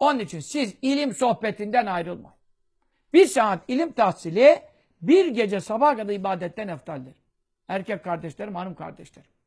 Onun için siz ilim sohbetinden ayrılmayın. Bir saat ilim tahsili bir gece sabah kadar ibadetten eftaldir. Erkek kardeşlerim, hanım kardeşlerim.